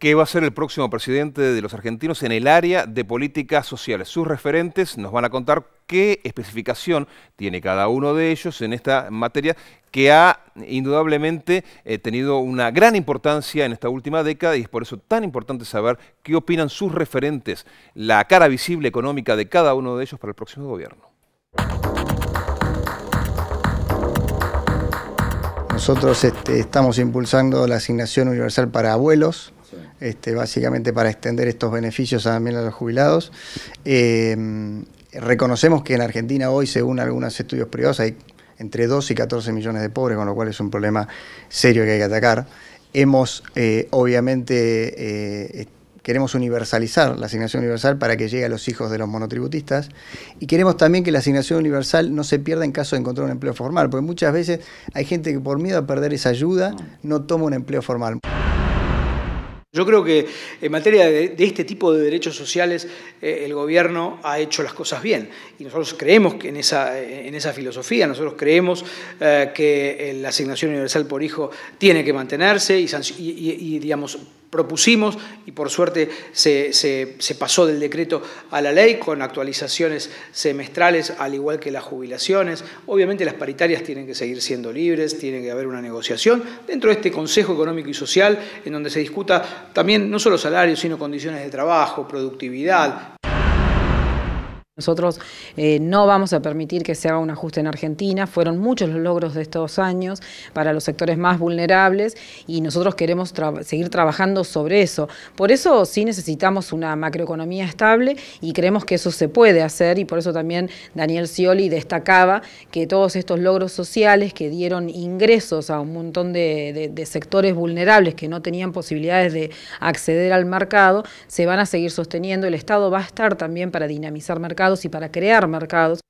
qué va a ser el próximo presidente de los argentinos en el área de políticas sociales. Sus referentes nos van a contar qué especificación tiene cada uno de ellos en esta materia que ha indudablemente eh, tenido una gran importancia en esta última década y es por eso tan importante saber qué opinan sus referentes, la cara visible económica de cada uno de ellos para el próximo gobierno. Nosotros este, estamos impulsando la asignación universal para abuelos, este, básicamente para extender estos beneficios también a los jubilados. Eh, reconocemos que en Argentina hoy, según algunos estudios privados, hay entre 2 y 14 millones de pobres, con lo cual es un problema serio que hay que atacar. Hemos, eh, obviamente, eh, queremos universalizar la asignación universal para que llegue a los hijos de los monotributistas y queremos también que la asignación universal no se pierda en caso de encontrar un empleo formal, porque muchas veces hay gente que por miedo a perder esa ayuda no toma un empleo formal. Yo creo que en materia de, este tipo de derechos sociales eh, el gobierno ha hecho las cosas bien y nosotros creemos que en, esa, eh, en esa filosofía, nosotros creemos eh, que la asignación universal por hijo tiene que mantenerse y, y, y digamos, propusimos y por suerte se, pasó del decreto a la ley con actualizaciones semestrales al igual que las jubilaciones. Obviamente las paritarias tienen que seguir siendo libres, tiene que haber una negociación dentro de este Consejo Económico y Social en donde se discuta también no solo salarios sino condiciones de trabajo, productividad. Nosotros eh, no vamos a permitir que se haga un ajuste en Argentina, fueron muchos los logros de estos años para los sectores más vulnerables y nosotros queremos seguir trabajando sobre eso. Por eso sí necesitamos una macroeconomía estable y creemos que eso se puede hacer y por eso también Daniel Scioli destacaba que todos estos logros sociales que dieron ingresos a un montón de, de sectores vulnerables que no tenían posibilidades de acceder al mercado, se van a seguir sosteniendo, el Estado va a estar también para dinamizar mercados y para crear mercados.